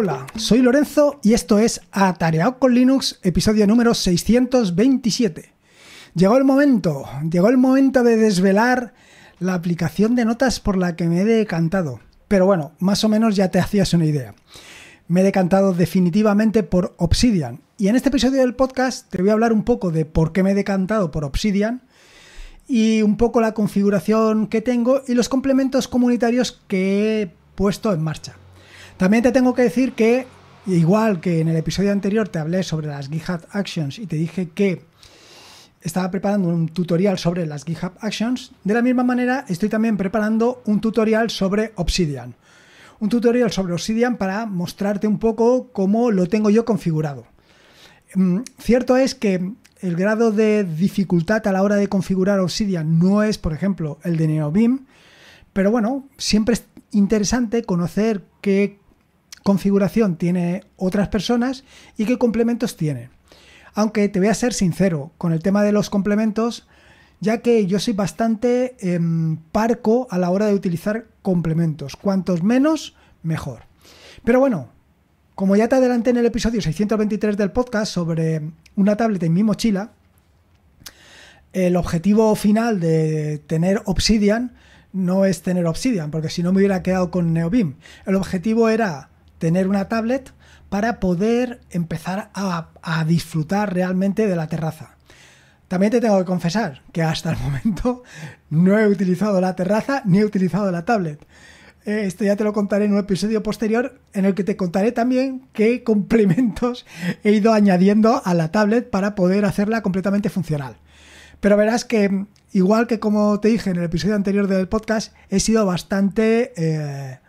Hola, soy Lorenzo y esto es Atareado con Linux, episodio número 627. Llegó el momento, llegó el momento de desvelar la aplicación de notas por la que me he decantado. Pero bueno, más o menos ya te hacías una idea. Me he decantado definitivamente por Obsidian. Y en este episodio del podcast te voy a hablar un poco de por qué me he decantado por Obsidian y un poco la configuración que tengo y los complementos comunitarios que he puesto en marcha. También te tengo que decir que, igual que en el episodio anterior te hablé sobre las GitHub Actions y te dije que estaba preparando un tutorial sobre las GitHub Actions, de la misma manera estoy también preparando un tutorial sobre Obsidian. Un tutorial sobre Obsidian para mostrarte un poco cómo lo tengo yo configurado. Mm, cierto es que el grado de dificultad a la hora de configurar Obsidian no es, por ejemplo, el de NeoBeam, pero bueno, siempre es interesante conocer qué configuración tiene otras personas y qué complementos tiene. Aunque te voy a ser sincero, con el tema de los complementos, ya que yo soy bastante em, parco a la hora de utilizar complementos. Cuantos menos, mejor. Pero bueno, como ya te adelanté en el episodio 623 del podcast sobre una tablet en mi mochila, el objetivo final de tener Obsidian no es tener Obsidian, porque si no me hubiera quedado con NeoBeam. El objetivo era tener una tablet para poder empezar a, disfrutar realmente de la terraza. También te tengo que confesar que hasta el momento no he utilizado la terraza ni he utilizado la tablet. Eh, esto ya te lo contaré en un episodio posterior en el que te contaré también qué complementos he ido añadiendo a la tablet para poder hacerla completamente funcional. Pero verás que, igual que como te dije en el episodio anterior del podcast, he sido bastante, eh,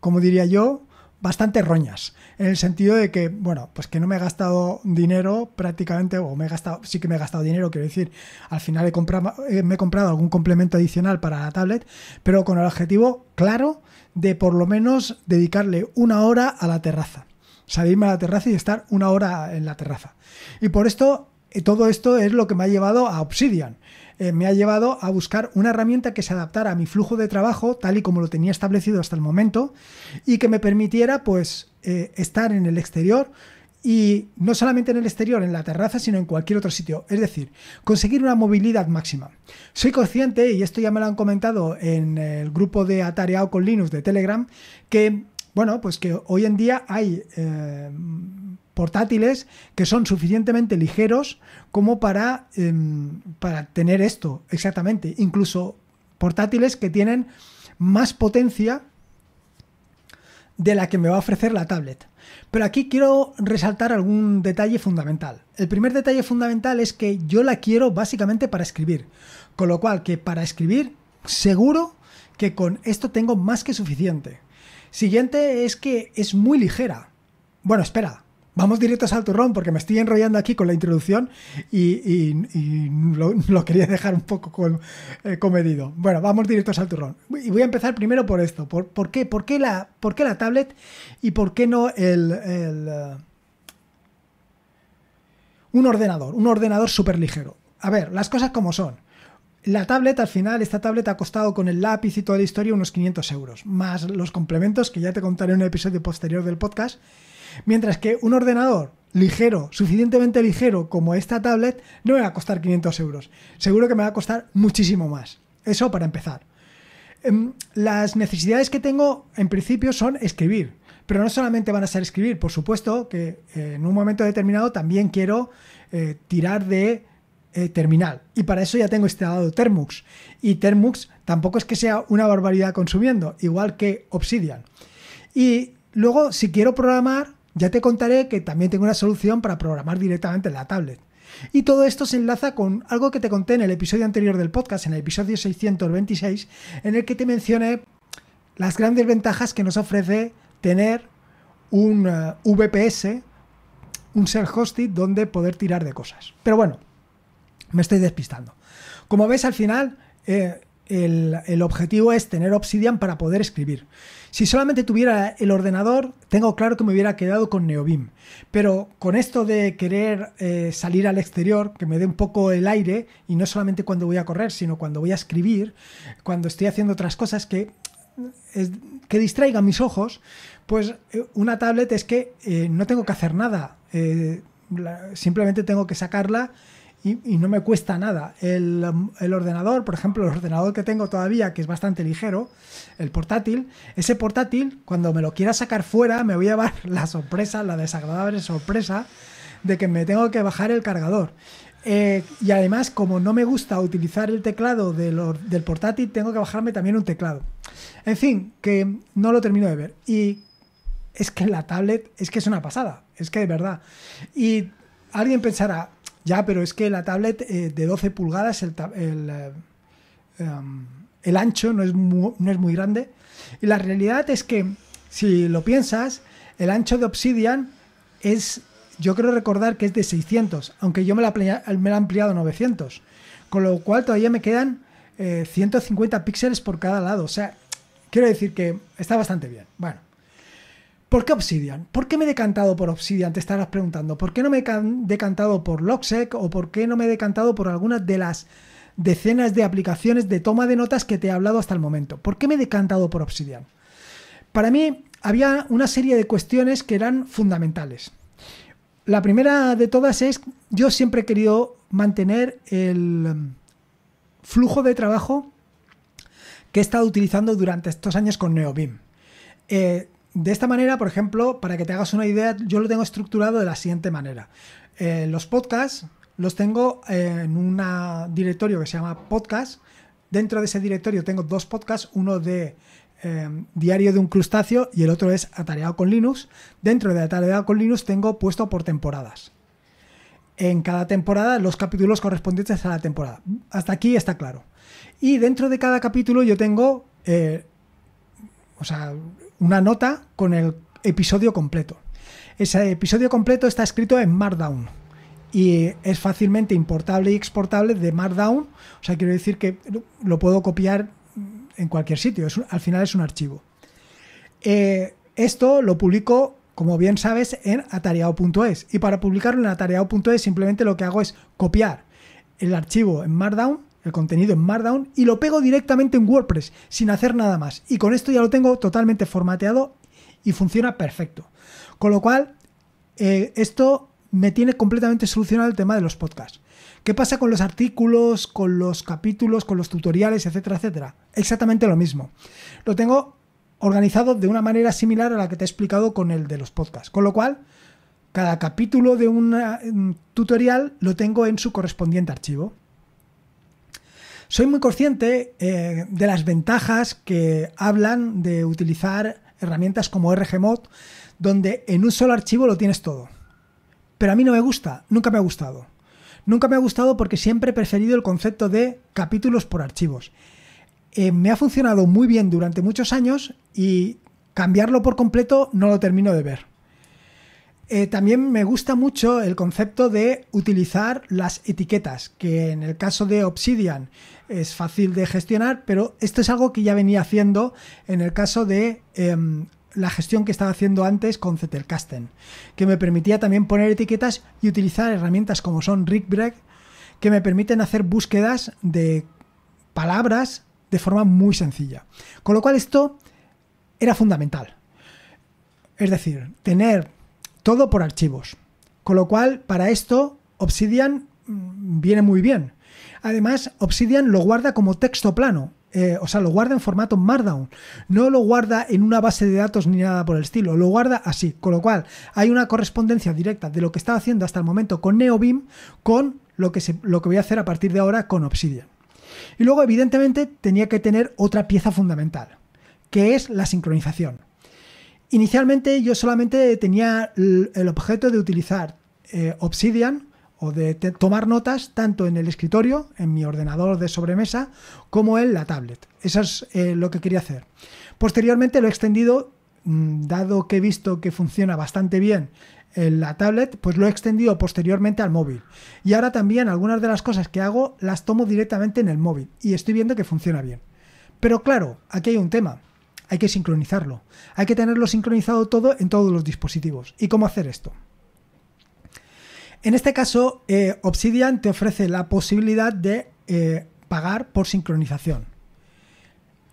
como diría yo, bastante roñas, en el sentido de que, bueno, pues que no me he gastado dinero prácticamente, o me he gastado, sí que me he gastado dinero, quiero decir, al final he comprado, eh, me he comprado algún complemento adicional para la tablet, pero con el objetivo claro de por lo menos dedicarle una hora a la terraza, salirme a la terraza y estar una hora en la terraza. Y por esto, eh, todo esto es lo que me ha llevado a Obsidian. Eh, me ha llevado a buscar una herramienta que se adaptara a mi flujo de trabajo tal y como lo tenía establecido hasta el momento y que me permitiera pues eh, estar en el exterior y no solamente en el exterior, en la terraza, sino en cualquier otro sitio. Es decir, conseguir una movilidad máxima. Soy consciente, y esto ya me lo han comentado en el grupo de Atareado con Linux de Telegram, que, bueno, pues que hoy en día hay... Eh, portátiles que son suficientemente ligeros como para, em, para tener esto, exactamente. Incluso portátiles que tienen más potencia de la que me va a ofrecer la tablet. Pero aquí quiero resaltar algún detalle fundamental. El primer detalle fundamental es que yo la quiero básicamente para escribir. Con lo cual que para escribir seguro que con esto tengo más que suficiente. Siguiente es que es muy ligera. Bueno, espera, vamos directos al turrón porque me estoy enrollando aquí con la introducción y, lo, quería dejar un poco con, eh, comedido. Bueno, vamos directos al turrón. Y voy a empezar primero por esto. ¿Por, qué, por, qué, la, ¿Por la tablet y por qué no el... Eh, un ordenador, un ordenador súper ligero. A ver, las cosas como son. La tablet, al final, esta tablet ha costado con el lápiz y toda la historia unos 500 euros, más los complementos que ya te contaré en un episodio posterior del podcast Mientras que un ordenador ligero, suficientemente ligero como esta tablet, no me va a costar 500 euros. Seguro que me va a costar muchísimo más. Eso para empezar. Em, las necesidades que tengo en principio son escribir, pero no solamente van a ser escribir, por supuesto que eh, en un momento determinado también quiero eh, tirar de eh, terminal y para eso ya tengo instalado Termux y Termux tampoco es que sea una barbaridad consumiendo, igual que Obsidian. Y luego si quiero programar ya te contaré que también tengo una solución para programar directamente en la tablet. Y todo esto se enlaza con algo que te conté en el episodio anterior del podcast, en el episodio 626, en el que te mencioné las grandes ventajas que nos ofrece tener un eh, VPS, un self-hosted, donde poder tirar de cosas. Pero bueno, me estoy despistando. Como ves, al final eh, el, objetivo es tener Obsidian para poder escribir. Si solamente tuviera el ordenador, tengo claro que me hubiera quedado con Neobim Pero con esto de querer eh, salir al exterior, que me dé un poco el aire, y no solamente cuando voy a correr, sino cuando voy a escribir, cuando estoy haciendo otras cosas que, que distraigan mis ojos, pues eh, una tablet es que eh, no tengo que hacer nada. simplemente tengo que sacarla y, no me cuesta nada. Um, el, ordenador, por ejemplo, el ordenador que tengo todavía, que es bastante ligero, el portátil, ese portátil, cuando me lo quiera sacar fuera, me voy a llevar la sorpresa, la desagradable sorpresa de que me tengo que bajar el cargador. Eh, y además, como no me gusta utilizar el teclado del, del portátil, tengo que bajarme también un teclado. En fin, que no lo termino de ver. Y es que la tablet es que es una pasada, es que es verdad. Y alguien pensará, ya, pero es que la tablet eh, de 12 pulgadas, el, eh, em, ancho no es, muy, grande. Y la realidad es que, si lo piensas, el ancho de Obsidian es, yo creo recordar que es de 600, aunque yo me la, me he ampliado a 900. Con lo cual todavía me quedan 150 eh, píxeles por cada lado. O sea, quiero decir que está bastante bien. Bueno, ¿Por qué Obsidian? ¿Por qué me he decantado por Obsidian? Te estarás preguntando. ¿Por qué no me he decantado por Logsec o por qué no me he decantado por algunas de las decenas de aplicaciones de toma de notas que te he hablado hasta el momento? ¿Por qué me he decantado por Obsidian? Para mí había una serie de cuestiones que eran fundamentales. La primera de todas es, yo siempre he querido mantener el flujo de trabajo que he estado utilizando durante estos años con Neobim. Eh, de esta manera, por ejemplo, para que te hagas una idea, yo lo tengo estructurado de la siguiente manera. Eh, los podcasts los tengo eh, en un directorio que se llama podcast. Dentro de ese directorio tengo dos podcasts, uno de eh, Diario de un crustáceo y el otro es Atareado con Linux. Dentro de Atareado con Linux tengo puesto por temporadas. En cada temporada los capítulos correspondientes a la temporada. Hasta aquí está claro. Y dentro de cada capítulo yo tengo... o sea, una nota con el episodio completo. Ese episodio completo está escrito en Markdown y es fácilmente importable y exportable de Markdown. O sea, quiero decir que lo puedo copiar en cualquier sitio. al final es un archivo. Eh, esto lo publico, como bien sabes, en atareado.es. Y para publicarlo en atareado.es simplemente lo que hago es copiar el archivo en Markdown el contenido en Markdown y lo pego directamente en WordPress sin hacer nada más. Y con esto ya lo tengo totalmente formateado y funciona perfecto. Con lo cual, eh, esto me tiene completamente solucionado el tema de los podcasts. ¿Qué pasa con los artículos, con los capítulos, con los tutoriales, etcétera, etcétera? Exactamente lo mismo. Lo tengo organizado de una manera similar a la que te he explicado con el de los podcasts. Con lo cual, cada capítulo de un tutorial lo tengo en su correspondiente archivo. Soy muy consciente eh, de las ventajas que hablan de utilizar herramientas como RGMod, donde en un solo archivo lo tienes todo. Pero a mí no me gusta, nunca me ha gustado. Nunca me ha gustado porque siempre he preferido el concepto de capítulos por archivos. Eh, me ha funcionado muy bien durante muchos años y cambiarlo por completo no lo termino de ver. Eh, también me gusta mucho el concepto de utilizar las etiquetas, que en el caso de Obsidian es fácil de gestionar, pero esto es algo que ya venía haciendo en el caso de em, la gestión que estaba haciendo antes con Zettelkasten, que me permitía también poner etiquetas y utilizar herramientas como son RigBreak, que me permiten hacer búsquedas de palabras de forma muy sencilla. Con lo cual esto era fundamental. Es decir, tener todo por archivos. Con lo cual, para esto, Obsidian mm, viene muy bien. Además, Obsidian lo guarda como texto plano. Eh, o sea, lo guarda en formato Markdown. No lo guarda en una base de datos ni nada por el estilo. Lo guarda así. Con lo cual, hay una correspondencia directa de lo que estaba haciendo hasta el momento con NeoBeam con lo que, lo que voy a hacer a partir de ahora con Obsidian. Y luego, evidentemente, tenía que tener otra pieza fundamental, que es la sincronización. Inicialmente yo solamente tenía el objeto de utilizar eh, Obsidian o de tomar notas tanto en el escritorio, en mi ordenador de sobremesa, como en la tablet. Eso es eh, lo que quería hacer. Posteriormente lo he extendido, mm, dado que he visto que funciona bastante bien en la tablet, pues lo he extendido posteriormente al móvil. Y ahora también algunas de las cosas que hago las tomo directamente en el móvil y estoy viendo que funciona bien. Pero claro, aquí hay un tema hay que sincronizarlo. Hay que tenerlo sincronizado todo en todos los dispositivos. ¿Y cómo hacer esto? En este caso, eh, Obsidian te ofrece la posibilidad de eh, pagar por sincronización.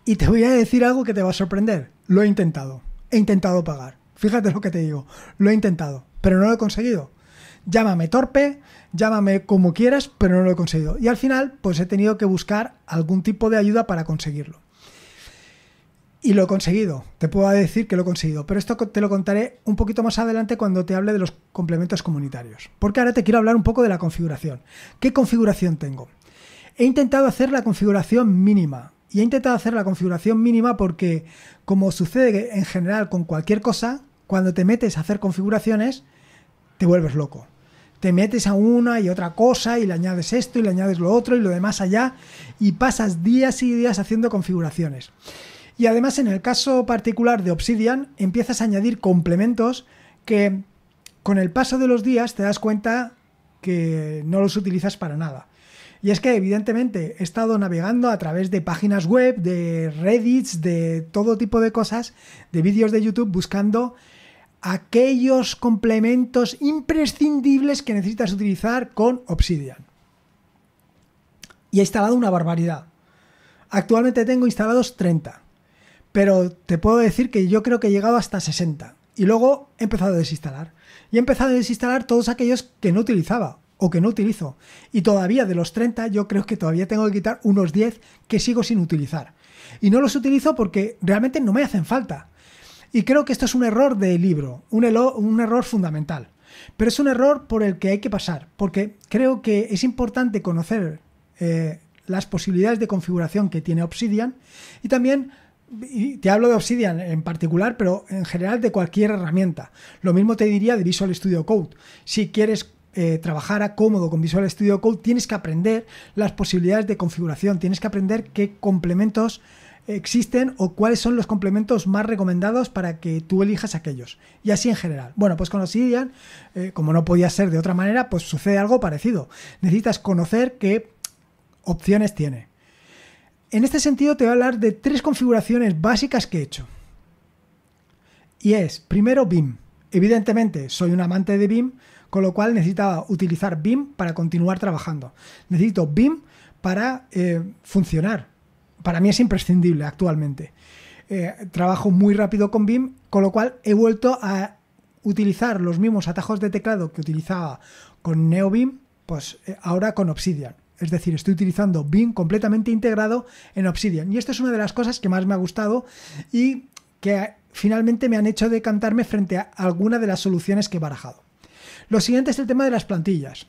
Y te voy a decir algo que te va a sorprender. Lo he intentado. He intentado pagar. Fíjate lo que te digo. Lo he intentado, pero no lo he conseguido. Llámame torpe, llámame como quieras, pero no lo he conseguido. Y al final, pues he tenido que buscar algún tipo de ayuda para conseguirlo. Y lo he conseguido, te puedo decir que lo he conseguido, pero esto te lo contaré un poquito más adelante cuando te hable de los complementos comunitarios, porque ahora te quiero hablar un poco de la configuración. ¿Qué configuración tengo? He intentado hacer la configuración mínima, y he intentado hacer la configuración mínima porque, como sucede en general con cualquier cosa, cuando te metes a hacer configuraciones, te vuelves loco. Te metes a una y otra cosa y le añades esto y le añades lo otro y lo demás allá y pasas días y días haciendo configuraciones. Y además en el caso particular de Obsidian empiezas a añadir complementos que con el paso de los días te das cuenta que no los utilizas para nada. Y es que evidentemente he estado navegando a través de páginas web, de reddits, de todo tipo de cosas, de vídeos de YouTube buscando aquellos complementos imprescindibles que necesitas utilizar con Obsidian. Y he instalado una barbaridad. Actualmente tengo instalados 30 pero te puedo decir que yo creo que he llegado hasta 60. Y luego he empezado a desinstalar. Y he empezado a desinstalar todos aquellos que no utilizaba o que no utilizo. Y todavía de los 30 yo creo que todavía tengo que quitar unos 10 que sigo sin utilizar. Y no los utilizo porque realmente no me hacen falta. Y creo que esto es un error de libro, un, error fundamental. Pero es un error por el que hay que pasar, porque creo que es importante conocer eh, las posibilidades de configuración que tiene Obsidian y también te hablo de Obsidian en particular, pero en general de cualquier herramienta. Lo mismo te diría de Visual Studio Code. Si quieres eh, trabajar a cómodo con Visual Studio Code, tienes que aprender las posibilidades de configuración, tienes que aprender qué complementos existen o cuáles son los complementos más recomendados para que tú elijas aquellos. Y así en general. Bueno, pues con Obsidian, eh, como no podía ser de otra manera, pues sucede algo parecido. Necesitas conocer qué opciones tiene. En este sentido te voy a hablar de tres configuraciones básicas que he hecho. Y es, primero, BIM. Evidentemente, soy un amante de BIM, con lo cual necesitaba utilizar BIM para continuar trabajando. Necesito BIM para eh, funcionar. Para mí es imprescindible actualmente. Eh, trabajo muy rápido con BIM, con lo cual he vuelto a utilizar los mismos atajos de teclado que utilizaba con NeoBIM, pues eh, ahora con Obsidian es decir, estoy utilizando BIM completamente integrado en Obsidian. Y esto es una de las cosas que más me ha gustado y que finalmente me han hecho decantarme frente a alguna de las soluciones que he barajado. Lo siguiente es el tema de las plantillas.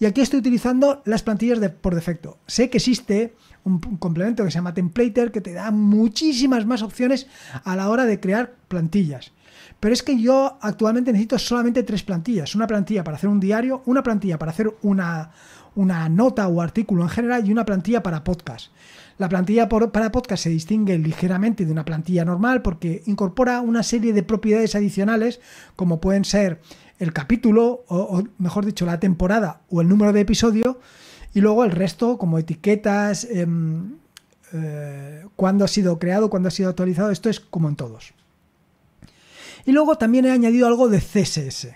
Y aquí estoy utilizando las plantillas por defecto. Sé que existe un, un, complemento que se llama Templater que te da muchísimas más opciones a la hora de crear plantillas pero es que yo actualmente necesito solamente tres plantillas. Una plantilla para hacer un diario, una plantilla para hacer una, nota o artículo en general y una plantilla para podcast. La plantilla para podcast se distingue ligeramente de una plantilla normal porque incorpora una serie de propiedades adicionales como pueden ser el capítulo o, mejor dicho la temporada o el número de episodio y luego el resto como etiquetas, em, eh, cuándo ha sido creado, cuándo ha sido actualizado, esto es como en todos. Y luego también he añadido algo de CSS.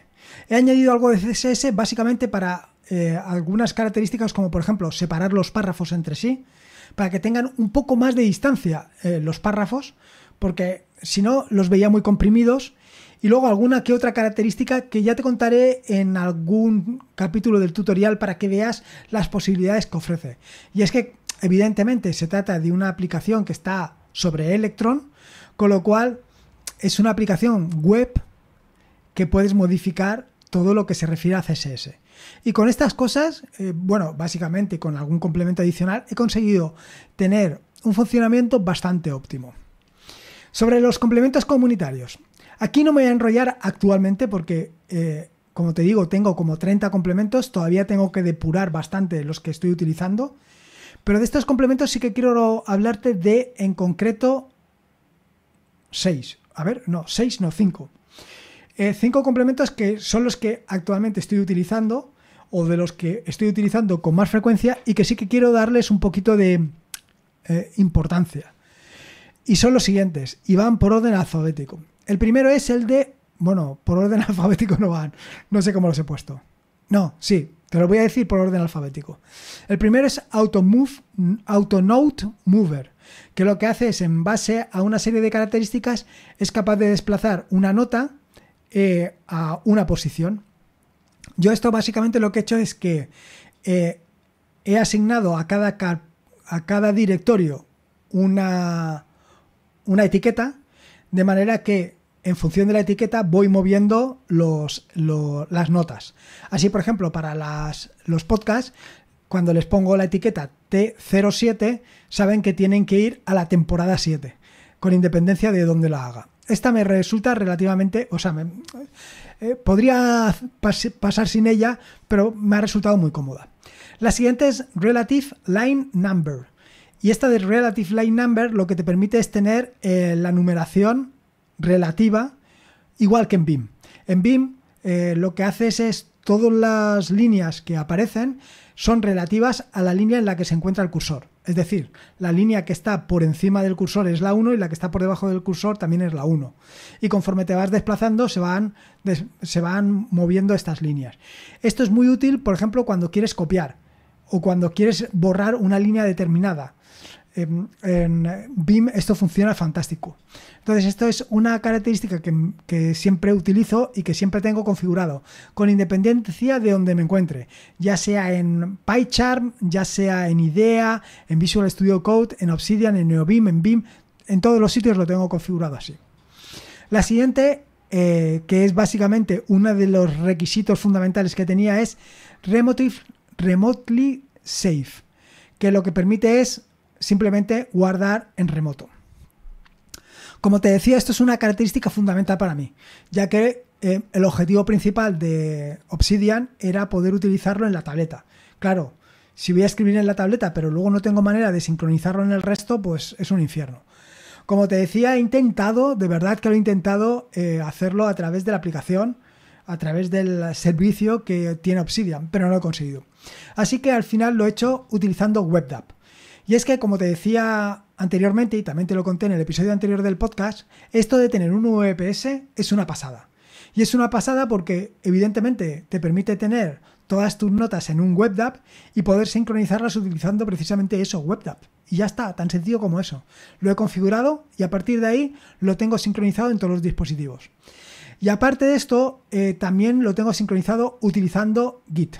He añadido algo de CSS básicamente para eh, algunas características como por ejemplo separar los párrafos entre sí, para que tengan un poco más de distancia eh, los párrafos, porque si no los veía muy comprimidos. Y luego alguna que otra característica que ya te contaré en algún capítulo del tutorial para que veas las posibilidades que ofrece. Y es que evidentemente se trata de una aplicación que está sobre Electron, con lo cual es una aplicación web que puedes modificar todo lo que se refiere a CSS. Y con estas cosas, eh, bueno, básicamente con algún complemento adicional, he conseguido tener un funcionamiento bastante óptimo. Sobre los complementos comunitarios. Aquí no me voy a enrollar actualmente porque, eh, como te digo, tengo como 30 complementos, todavía tengo que depurar bastante los que estoy utilizando. Pero de estos complementos sí que quiero hablarte de, en concreto, 6 a ver, no, 6, no, 5. Eh, cinco complementos que son los que actualmente estoy utilizando o de los que estoy utilizando con más frecuencia y que sí que quiero darles un poquito de eh, importancia. Y son los siguientes, y van por orden alfabético. El primero es el de, bueno, por orden alfabético no van, no sé cómo los he puesto. No, sí, te lo voy a decir por orden alfabético. El primero es Auto AutoNote Mover, que lo que hace es, en base a una serie de características, es capaz de desplazar una nota eh, a una posición. Yo esto básicamente lo que he hecho es que eh, he asignado a cada, a cada directorio una, una etiqueta, de manera que en función de la etiqueta voy moviendo los, las notas. Así, por ejemplo, para los podcasts, cuando les pongo la etiqueta T07, saben que tienen que ir a la temporada 7, con independencia de dónde la haga. Esta me resulta relativamente, o sea, eh, podría pasar sin ella, pero me ha resultado muy cómoda. La siguiente es Relative Line Number. Y esta de Relative Line Number lo que te permite es tener eh, la numeración relativa, igual que en BIM. En BIM eh, lo que haces es todas las líneas que aparecen son relativas a la línea en la que se encuentra el cursor. Es decir, la línea que está por encima del cursor es la 1 y la que está por debajo del cursor también es la 1. Y conforme te vas desplazando se van, se van moviendo estas líneas. Esto es muy útil, por ejemplo, cuando quieres copiar o cuando quieres borrar una línea determinada. Em, en BIM esto funciona fantástico. Entonces, esto es una característica que, siempre utilizo y que siempre tengo configurado, con independencia de donde me encuentre, ya sea en PyCharm, ya sea en IDEA, en Visual Studio Code, en Obsidian, en Neobim en BIM, en todos los sitios lo tengo configurado así. La siguiente, eh, que es básicamente uno de los requisitos fundamentales que tenía, es Remotely Safe, que lo que permite es simplemente guardar en remoto. Como te decía, esto es una característica fundamental para mí, ya que eh, el objetivo principal de Obsidian era poder utilizarlo en la tableta. Claro, si voy a escribir en la tableta, pero luego no tengo manera de sincronizarlo en el resto, pues es un infierno. Como te decía, he intentado, de verdad que lo he intentado, eh, hacerlo a través de la aplicación, a través del servicio que tiene Obsidian, pero no lo he conseguido. Así que al final lo he hecho utilizando WebDAV. Y es que, como te decía anteriormente, y también te lo conté en el episodio anterior del podcast, esto de tener un VPS es una pasada. Y es una pasada porque, evidentemente, te permite tener todas tus notas en un app y poder sincronizarlas utilizando precisamente eso, WebDAV. Y ya está, tan sencillo como eso. Lo he configurado y a partir de ahí lo tengo sincronizado en todos los dispositivos. Y aparte de esto, eh, también lo tengo sincronizado utilizando Git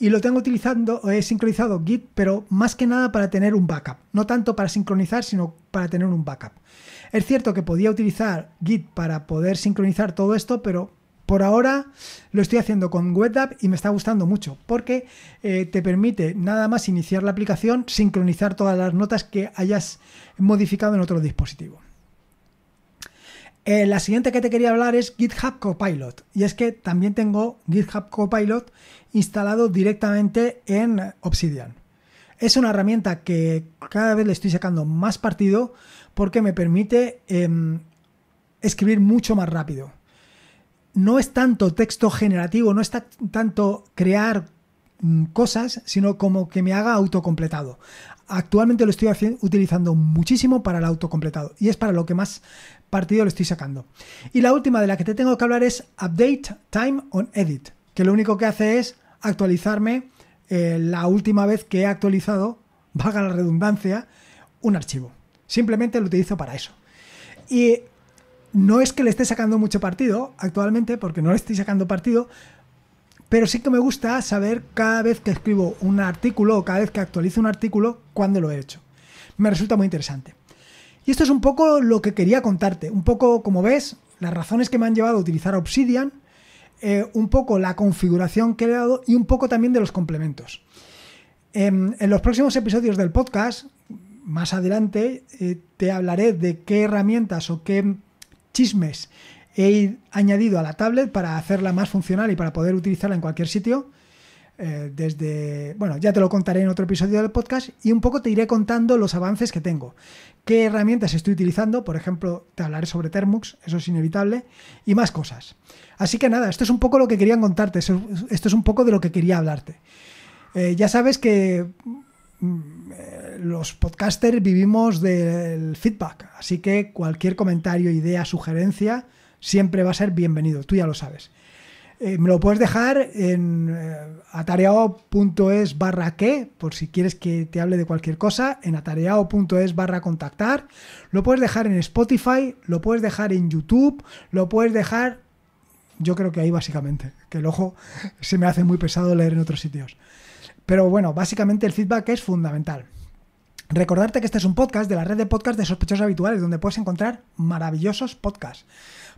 y lo tengo utilizando, he sincronizado Git, pero más que nada para tener un backup. No tanto para sincronizar, sino para tener un backup. Es cierto que podía utilizar Git para poder sincronizar todo esto, pero por ahora lo estoy haciendo con WebDAV y me está gustando mucho porque eh, te permite nada más iniciar la aplicación, sincronizar todas las notas que hayas modificado en otro dispositivo. Eh, la siguiente que te quería hablar es GitHub Copilot. Y es que también tengo GitHub Copilot instalado directamente en Obsidian. Es una herramienta que cada vez le estoy sacando más partido porque me permite em, escribir mucho más rápido. No es tanto texto generativo, no es tanto crear mm, cosas, sino como que me haga autocompletado. Actualmente lo estoy utilizando muchísimo para el autocompletado y es para lo que más partido lo estoy sacando. Y la última de la que te tengo que hablar es Update Time on Edit, que lo único que hace es actualizarme eh, la última vez que he actualizado, valga la redundancia, un archivo. Simplemente lo utilizo para eso. Y no es que le esté sacando mucho partido actualmente, porque no le estoy sacando partido, pero sí que me gusta saber cada vez que escribo un artículo o cada vez que actualizo un artículo, cuándo lo he hecho. Me resulta muy interesante. Y esto es un poco lo que quería contarte, un poco como ves, las razones que me han llevado a utilizar Obsidian, eh, un poco la configuración que le he dado y un poco también de los complementos. Em, en, los próximos episodios del podcast, más adelante, eh, te hablaré de qué herramientas o qué chismes he añadido a la tablet para hacerla más funcional y para poder utilizarla en cualquier sitio. Eh, desde, bueno, ya te lo contaré en otro episodio del podcast y un poco te iré contando los avances que tengo, qué herramientas estoy utilizando, por ejemplo, te hablaré sobre Termux, eso es inevitable, y más cosas. Así que nada, esto es un poco lo que quería contarte, esto es un poco de lo que quería hablarte. Eh, ya sabes que mm, eh, los podcasters vivimos del feedback, así que cualquier comentario, idea, sugerencia, siempre va a ser bienvenido, tú ya lo sabes. Eh, me lo puedes dejar en eh, atareao.es barra que, por si quieres que te hable de cualquier cosa, en atareao.es barra contactar. Lo puedes dejar en Spotify, lo puedes dejar en YouTube, lo puedes dejar, yo creo que ahí básicamente, que el ojo se me hace muy pesado leer en otros sitios. Pero bueno, básicamente el feedback es fundamental. Recordarte que este es un podcast de la red de podcast de sospechosos habituales, donde puedes encontrar maravillosos podcasts.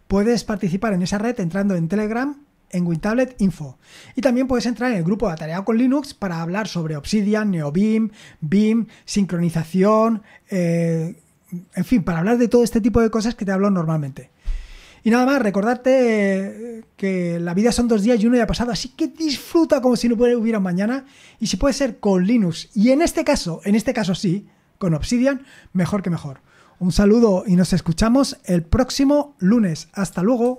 Puedes participar en esa red entrando en Telegram en WinTablet Info. Y también puedes entrar en el grupo de Atareado con Linux para hablar sobre Obsidian, NeoBeam, BIM, sincronización, eh, en fin, para hablar de todo este tipo de cosas que te hablo normalmente. Y nada más, recordarte eh, que la vida son dos días y uno ya ha pasado, así que disfruta como si no hubiera mañana. Y si puede ser con Linux, y en este caso, en este caso sí, con Obsidian, mejor que mejor. Un saludo y nos escuchamos el próximo lunes. Hasta luego.